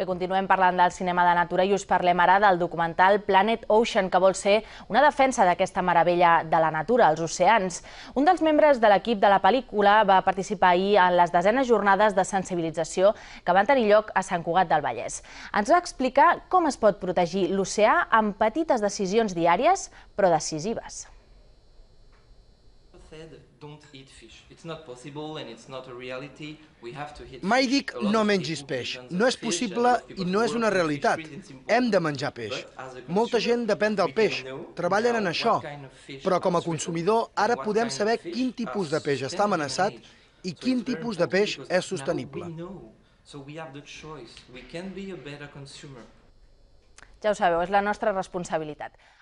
Bé, continuem parlant del cinema de natura i us parlem ara del documental Planet Ocean, que vol ser una defensa d'aquesta meravella de la natura, els oceans. Un dels membres de l'equip de la pel·lícula va participar ahir en les desenes jornades de sensibilització que van tenir lloc a Sant Cugat del Vallès. Ens va explicar com es pot protegir l'oceà amb petites decisions diàries, però decisives said, don't eat fish. It's not possible and it's not a reality. We have to eat Mai dic no mengis peix. No és possible i no és una realitat. Hem de menjar peix. Molta gent depèn del peix. Treballen en això. Però com a consumidor ara podem saber quin tipus de peix està amenaçat i quin tipus de peix és sostenible. So we have the choice. We can be a better consumer. Ja ho sabeu, és la nostra responsabilitat.